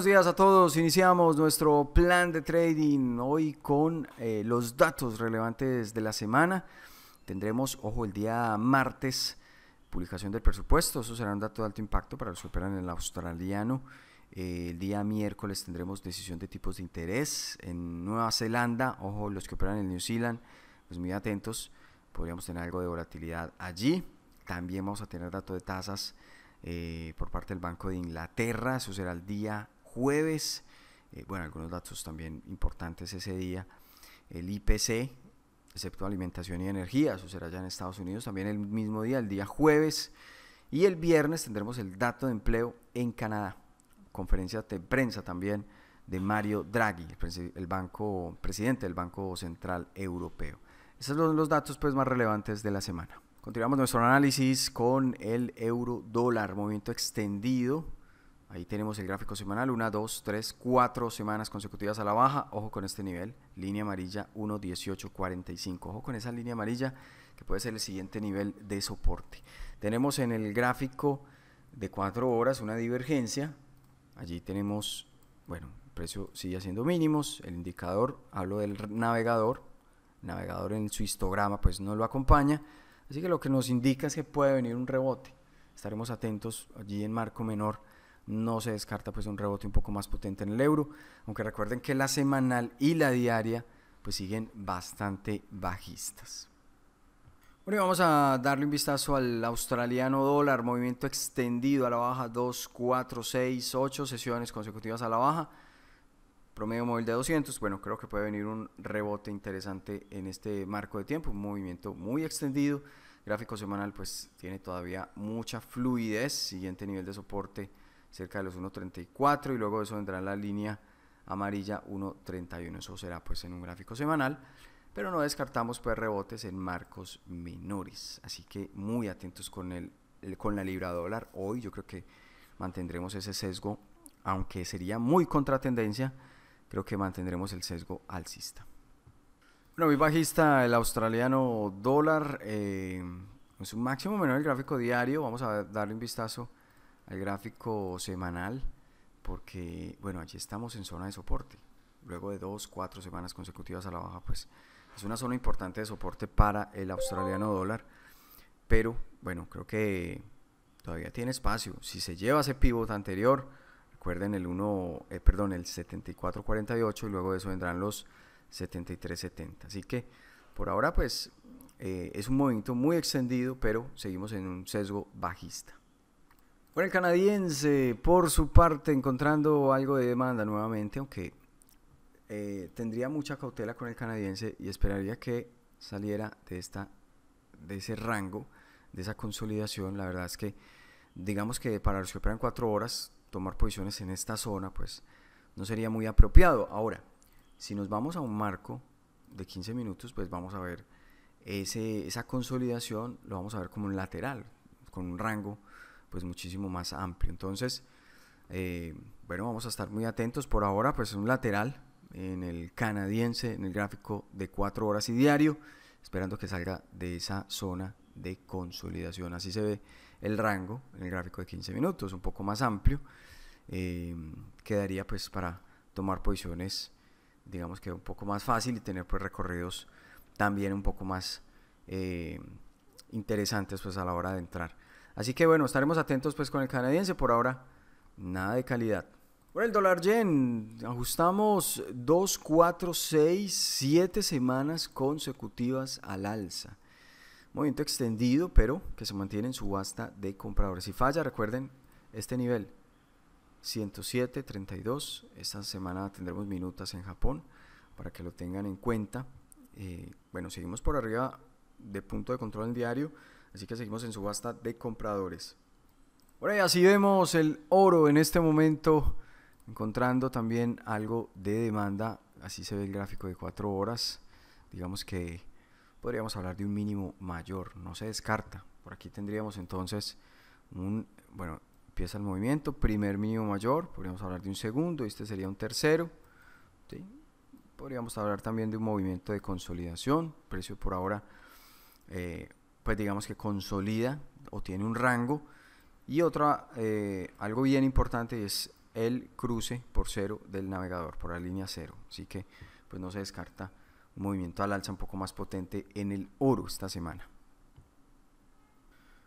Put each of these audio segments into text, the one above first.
buenos días a todos. Iniciamos nuestro plan de trading hoy con eh, los datos relevantes de la semana. Tendremos, ojo, el día martes, publicación del presupuesto. Eso será un dato de alto impacto para los operan en el australiano. Eh, el día miércoles tendremos decisión de tipos de interés en Nueva Zelanda. Ojo, los que operan en New Zealand, pues muy atentos. Podríamos tener algo de volatilidad allí. También vamos a tener dato de tasas. Eh, por parte del Banco de Inglaterra. Eso será el día jueves. Eh, bueno, algunos datos también importantes ese día. El IPC, excepto alimentación y energía, eso será ya en Estados Unidos también el mismo día, el día jueves. Y el viernes tendremos el dato de empleo en Canadá. Conferencia de prensa también de Mario Draghi, el, banco, presidente del Banco Central Europeo. Esos son los datos pues, más relevantes de la semana. Continuamos nuestro análisis con el euro dólar, movimiento extendido Ahí tenemos el gráfico semanal, una, dos, tres, cuatro semanas consecutivas a la baja. Ojo con este nivel, línea amarilla 45, Ojo con esa línea amarilla que puede ser el siguiente nivel de soporte. Tenemos en el gráfico de 4 horas una divergencia. Allí tenemos, bueno, el precio sigue siendo mínimos. El indicador, hablo del navegador. navegador en su histograma pues no lo acompaña. Así que lo que nos indica es que puede venir un rebote. Estaremos atentos allí en marco menor no se descarta pues un rebote un poco más potente en el euro, aunque recuerden que la semanal y la diaria pues siguen bastante bajistas. Bueno, y vamos a darle un vistazo al australiano dólar, movimiento extendido a la baja, 2, 4, 6, 8 sesiones consecutivas a la baja, promedio móvil de 200, bueno, creo que puede venir un rebote interesante en este marco de tiempo, un movimiento muy extendido, gráfico semanal pues tiene todavía mucha fluidez, siguiente nivel de soporte cerca de los 1.34 y luego eso vendrá la línea amarilla 1.31. Eso será pues en un gráfico semanal, pero no descartamos pues rebotes en marcos menores. Así que muy atentos con, el, con la libra dólar. Hoy yo creo que mantendremos ese sesgo, aunque sería muy contra tendencia, creo que mantendremos el sesgo alcista. Bueno, muy bajista el australiano dólar. Eh, es un máximo menor el gráfico diario. Vamos a darle un vistazo el gráfico semanal porque, bueno, allí estamos en zona de soporte. Luego de dos, cuatro semanas consecutivas a la baja, pues es una zona importante de soporte para el australiano dólar. Pero, bueno, creo que todavía tiene espacio. Si se lleva ese pivot anterior, recuerden el 1, eh, perdón, el 74.48 y luego de eso vendrán los 73.70. Así que, por ahora, pues eh, es un movimiento muy extendido, pero seguimos en un sesgo bajista. Bueno, el canadiense, por su parte, encontrando algo de demanda nuevamente, aunque eh, tendría mucha cautela con el canadiense y esperaría que saliera de, esta, de ese rango, de esa consolidación. La verdad es que, digamos que para que operan cuatro horas, tomar posiciones en esta zona, pues no sería muy apropiado. Ahora, si nos vamos a un marco de 15 minutos, pues vamos a ver ese, esa consolidación, lo vamos a ver como un lateral, con un rango pues muchísimo más amplio. Entonces, eh, bueno, vamos a estar muy atentos. Por ahora, pues un lateral en el canadiense, en el gráfico de 4 horas y diario, esperando que salga de esa zona de consolidación. Así se ve el rango en el gráfico de 15 minutos, un poco más amplio. Eh, quedaría pues para tomar posiciones, digamos que un poco más fácil y tener pues recorridos también un poco más eh, interesantes pues a la hora de entrar. Así que bueno, estaremos atentos pues con el canadiense por ahora. Nada de calidad. Bueno, el dólar yen, ajustamos 2, 4, 6, 7 semanas consecutivas al alza. Movimiento extendido, pero que se mantiene en subasta de compradores. Si falla, recuerden este nivel, 107, 32. Esta semana tendremos minutas en Japón para que lo tengan en cuenta. Eh, bueno, seguimos por arriba de punto de control en diario. Así que seguimos en subasta de compradores. Bueno, y así vemos el oro en este momento, encontrando también algo de demanda. Así se ve el gráfico de cuatro horas. Digamos que podríamos hablar de un mínimo mayor, no se descarta. Por aquí tendríamos entonces un, bueno, empieza el movimiento, primer mínimo mayor, podríamos hablar de un segundo, este sería un tercero. Podríamos hablar también de un movimiento de consolidación, precio por ahora. Eh, pues, digamos que consolida o tiene un rango. Y otra, eh, algo bien importante es el cruce por cero del navegador, por la línea cero. Así que pues no se descarta un movimiento al alza un poco más potente en el oro esta semana.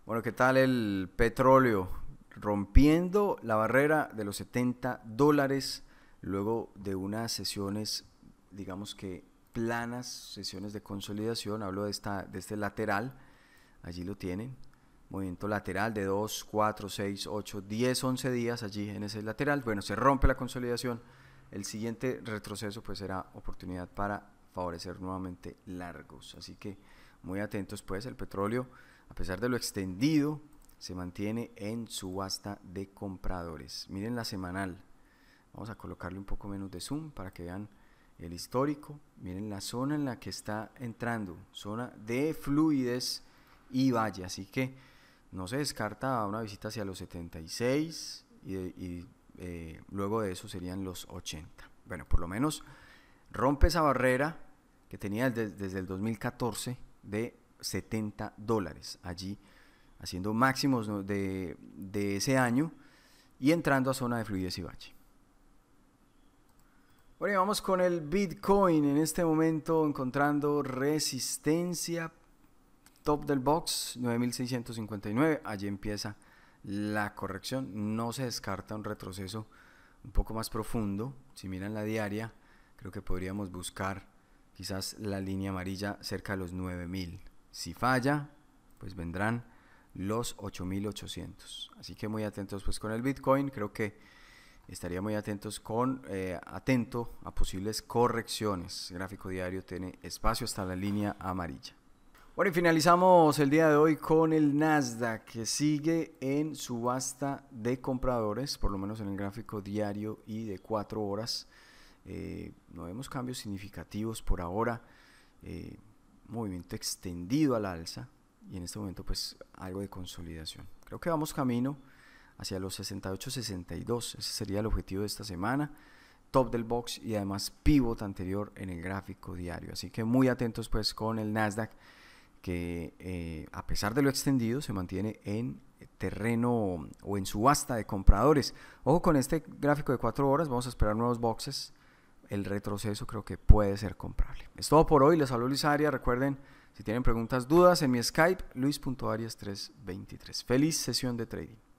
Bueno, ¿qué tal el petróleo? Rompiendo la barrera de los 70 dólares luego de unas sesiones, digamos que planas, sesiones de consolidación, hablo de, esta, de este lateral allí lo tienen. Movimiento lateral de 2, 4, 6, 8, 10, 11 días allí en ese lateral. Bueno, se rompe la consolidación. El siguiente retroceso pues será oportunidad para favorecer nuevamente largos. Así que muy atentos pues, el petróleo a pesar de lo extendido se mantiene en subasta de compradores. Miren la semanal. Vamos a colocarle un poco menos de zoom para que vean el histórico. Miren la zona en la que está entrando, zona de fluidez y Valle. Así que no se descarta una visita hacia los 76 y, eh, luego de eso serían los 80. Bueno, por lo menos rompe esa barrera que tenía desde, el 2014 de 70 dólares allí, haciendo máximos de, de ese año y entrando a zona de fluidez y valle. Bueno, y vamos con el Bitcoin en este momento encontrando resistencia Top del box, 9659. Allí empieza la corrección. No se descarta un retroceso un poco más profundo. Si miran la diaria, creo que podríamos buscar quizás la línea amarilla cerca de los 9000. Si falla, pues vendrán los 8800. Así que muy atentos pues con el Bitcoin. Creo que estaría muy atentos con eh, atento a posibles correcciones. gráfico diario tiene espacio hasta la línea amarilla. Bueno, y finalizamos el día de hoy con el Nasdaq, que sigue en subasta de compradores, por lo menos en el gráfico diario y de cuatro horas. Eh, no vemos cambios significativos por ahora, eh, movimiento extendido al alza y en este momento pues algo de consolidación. Creo que vamos camino hacia los 68-62, ese sería el objetivo de esta semana top del box y además pivot anterior en el gráfico diario. Así que muy atentos pues con el Nasdaq que eh, a pesar de lo extendido se mantiene en terreno o en subasta de compradores. Ojo con este gráfico de cuatro horas, vamos a esperar nuevos boxes. El retroceso creo que puede ser comprable. Es todo por hoy, les hablo Luis Arias. Recuerden, si tienen preguntas, dudas, en mi Skype, luis.arias323. Feliz sesión de trading.